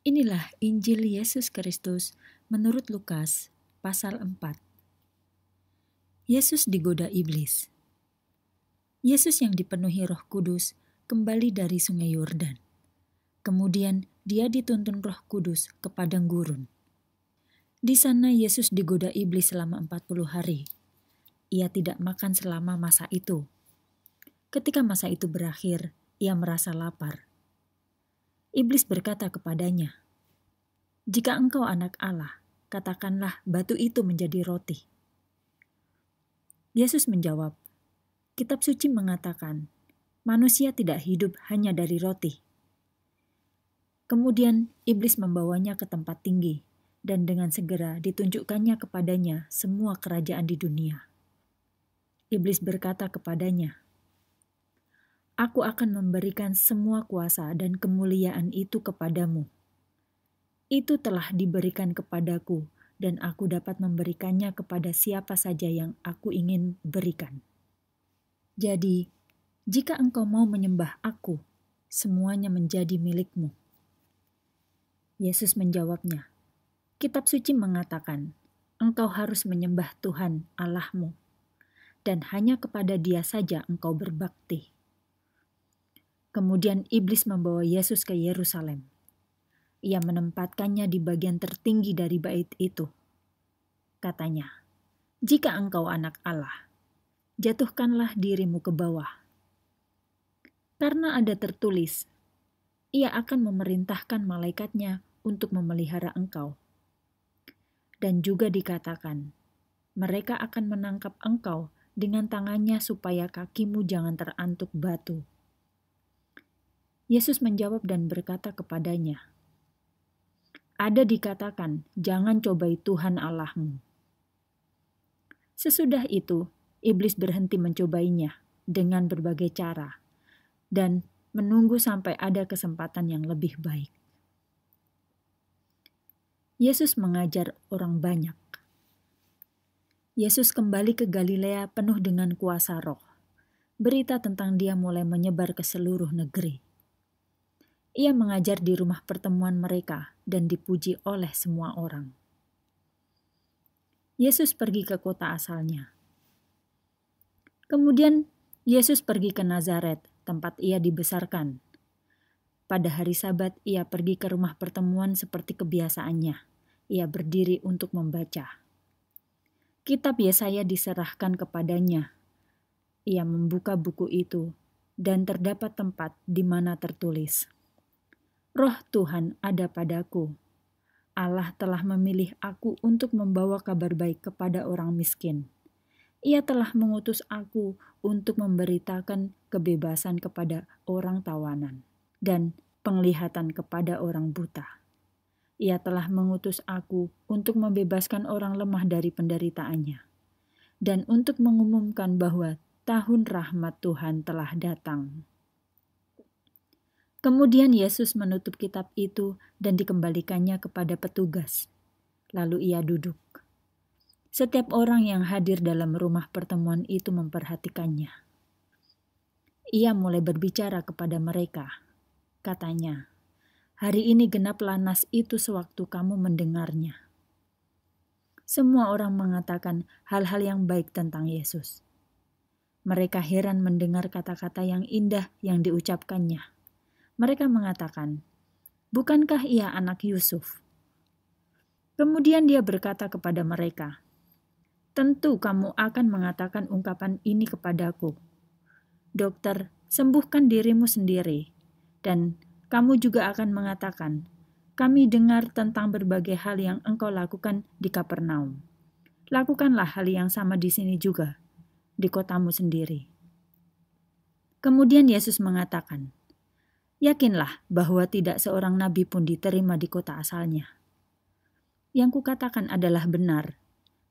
Inilah Injil Yesus Kristus menurut Lukas pasal 4. Yesus digoda iblis. Yesus yang dipenuhi Roh Kudus kembali dari Sungai Yordan. Kemudian dia dituntun Roh Kudus ke padang gurun. Di sana Yesus digoda iblis selama 40 hari. Ia tidak makan selama masa itu. Ketika masa itu berakhir, ia merasa lapar Iblis berkata kepadanya, "Jika engkau anak Allah, katakanlah batu itu menjadi roti." Yesus menjawab, "Kitab suci mengatakan, manusia tidak hidup hanya dari roti." Kemudian iblis membawanya ke tempat tinggi, dan dengan segera ditunjukkannya kepadanya semua kerajaan di dunia. Iblis berkata kepadanya, aku akan memberikan semua kuasa dan kemuliaan itu kepadamu. Itu telah diberikan kepadaku, dan aku dapat memberikannya kepada siapa saja yang aku ingin berikan. Jadi, jika engkau mau menyembah aku, semuanya menjadi milikmu. Yesus menjawabnya, Kitab suci mengatakan, engkau harus menyembah Tuhan Allahmu, dan hanya kepada dia saja engkau berbakti. Kemudian iblis membawa Yesus ke Yerusalem. Ia menempatkannya di bagian tertinggi dari bait itu. Katanya, "Jika engkau anak Allah, jatuhkanlah dirimu ke bawah, karena ada tertulis: Ia akan memerintahkan malaikatnya untuk memelihara engkau." Dan juga dikatakan, "Mereka akan menangkap engkau dengan tangannya supaya kakimu jangan terantuk batu." Yesus menjawab dan berkata kepadanya, "Ada dikatakan, jangan cobai Tuhan Allahmu." Sesudah itu, iblis berhenti mencobainya dengan berbagai cara dan menunggu sampai ada kesempatan yang lebih baik. Yesus mengajar orang banyak. Yesus kembali ke Galilea penuh dengan kuasa roh. Berita tentang dia mulai menyebar ke seluruh negeri. Ia mengajar di rumah pertemuan mereka dan dipuji oleh semua orang. Yesus pergi ke kota asalnya. Kemudian Yesus pergi ke Nazaret, tempat ia dibesarkan. Pada hari Sabat, ia pergi ke rumah pertemuan seperti kebiasaannya. Ia berdiri untuk membaca. Kitab Yesaya diserahkan kepadanya. Ia membuka buku itu, dan terdapat tempat di mana tertulis: Roh Tuhan ada padaku. Allah telah memilih aku untuk membawa kabar baik kepada orang miskin. Ia telah mengutus aku untuk memberitakan kebebasan kepada orang tawanan dan penglihatan kepada orang buta. Ia telah mengutus aku untuk membebaskan orang lemah dari penderitaannya dan untuk mengumumkan bahwa tahun rahmat Tuhan telah datang. Kemudian Yesus menutup kitab itu dan dikembalikannya kepada petugas. Lalu ia duduk. Setiap orang yang hadir dalam rumah pertemuan itu memperhatikannya. Ia mulai berbicara kepada mereka. Katanya, "Hari ini genaplah nas itu sewaktu kamu mendengarnya." Semua orang mengatakan hal-hal yang baik tentang Yesus. Mereka heran mendengar kata-kata yang indah yang diucapkannya mereka mengatakan, "Bukankah ia anak Yusuf?" Kemudian dia berkata kepada mereka, "Tentu kamu akan mengatakan ungkapan ini kepadaku. Dokter, sembuhkan dirimu sendiri." Dan kamu juga akan mengatakan, "Kami dengar tentang berbagai hal yang engkau lakukan di Kapernaum. Lakukanlah hal yang sama di sini juga, di kotamu sendiri." Kemudian Yesus mengatakan, Yakinlah bahwa tidak seorang nabi pun diterima di kota asalnya. Yang kukatakan adalah benar.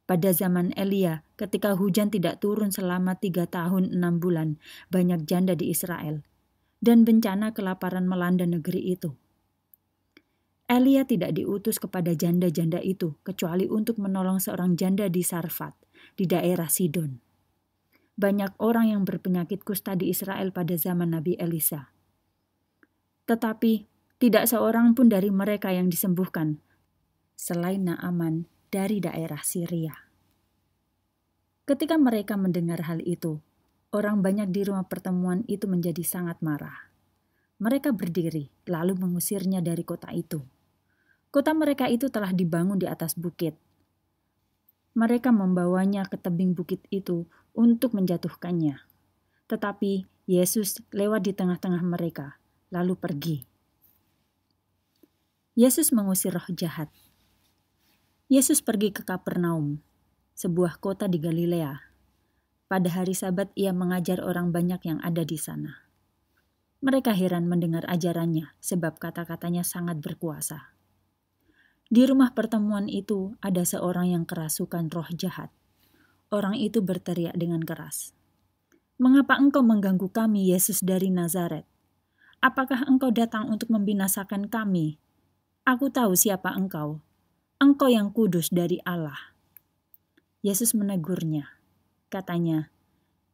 Pada zaman Elia, ketika hujan tidak turun selama tiga tahun enam bulan, banyak janda di Israel, dan bencana kelaparan melanda negeri itu. Elia tidak diutus kepada janda-janda itu kecuali untuk menolong seorang janda di Sarfat, di daerah Sidon. Banyak orang yang berpenyakit kusta di Israel pada zaman Nabi Elisa tetapi tidak seorang pun dari mereka yang disembuhkan, selain Naaman dari daerah Syria. Ketika mereka mendengar hal itu, orang banyak di rumah pertemuan itu menjadi sangat marah. Mereka berdiri, lalu mengusirnya dari kota itu. Kota mereka itu telah dibangun di atas bukit. Mereka membawanya ke tebing bukit itu untuk menjatuhkannya. Tetapi Yesus lewat di tengah-tengah mereka lalu pergi. Yesus mengusir roh jahat. Yesus pergi ke Kapernaum, sebuah kota di Galilea. Pada hari Sabat, ia mengajar orang banyak yang ada di sana. Mereka heran mendengar ajarannya, sebab kata-katanya sangat berkuasa. Di rumah pertemuan itu, ada seorang yang kerasukan roh jahat. Orang itu berteriak dengan keras, "Mengapa engkau mengganggu kami, Yesus dari Nazaret?" Apakah engkau datang untuk membinasakan kami? Aku tahu siapa engkau. Engkau yang kudus dari Allah. Yesus menegurnya. Katanya,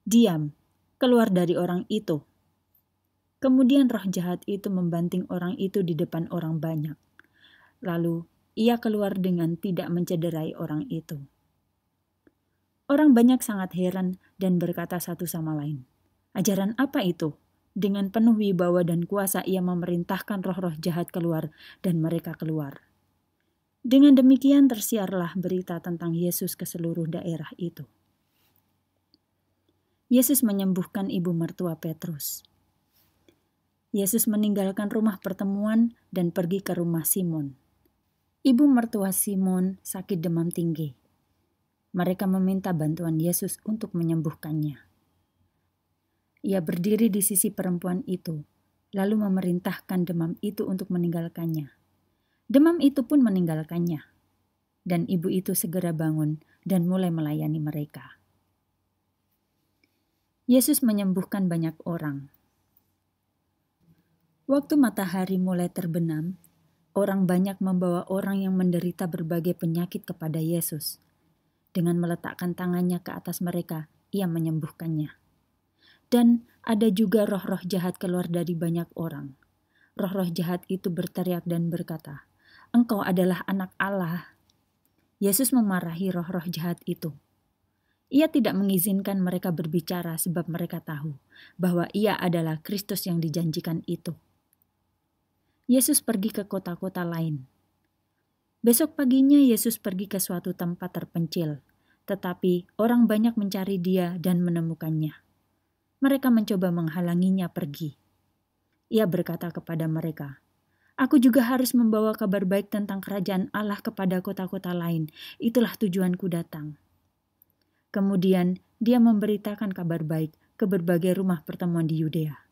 "Diam, keluar dari orang itu." Kemudian roh jahat itu membanting orang itu di depan orang banyak. Lalu ia keluar dengan tidak mencederai orang itu. Orang banyak sangat heran dan berkata satu sama lain, "Ajaran apa itu?" Dengan penuh wibawa dan kuasa ia memerintahkan roh-roh jahat keluar dan mereka keluar. Dengan demikian tersiarlah berita tentang Yesus ke seluruh daerah itu. Yesus menyembuhkan ibu mertua Petrus. Yesus meninggalkan rumah pertemuan dan pergi ke rumah Simon. Ibu mertua Simon sakit demam tinggi. Mereka meminta bantuan Yesus untuk menyembuhkannya. Ia berdiri di sisi perempuan itu, lalu memerintahkan demam itu untuk meninggalkannya. Demam itu pun meninggalkannya, dan ibu itu segera bangun dan mulai melayani mereka. Yesus menyembuhkan banyak orang. Waktu matahari mulai terbenam, orang banyak membawa orang yang menderita berbagai penyakit kepada Yesus. Dengan meletakkan tangannya ke atas mereka, ia menyembuhkannya. Dan ada juga roh-roh jahat keluar dari banyak orang. Roh-roh jahat itu berteriak dan berkata, "Engkau adalah anak Allah." Yesus memarahi roh-roh jahat itu. Ia tidak mengizinkan mereka berbicara sebab mereka tahu bahwa ia adalah Kristus yang dijanjikan itu. Yesus pergi ke kota-kota lain. Besok paginya Yesus pergi ke suatu tempat terpencil, tetapi orang banyak mencari dia dan menemukannya mereka mencoba menghalanginya pergi. Ia berkata kepada mereka, Aku juga harus membawa kabar baik tentang kerajaan Allah kepada kota-kota lain. Itulah tujuanku datang. Kemudian dia memberitakan kabar baik ke berbagai rumah pertemuan di Yudea.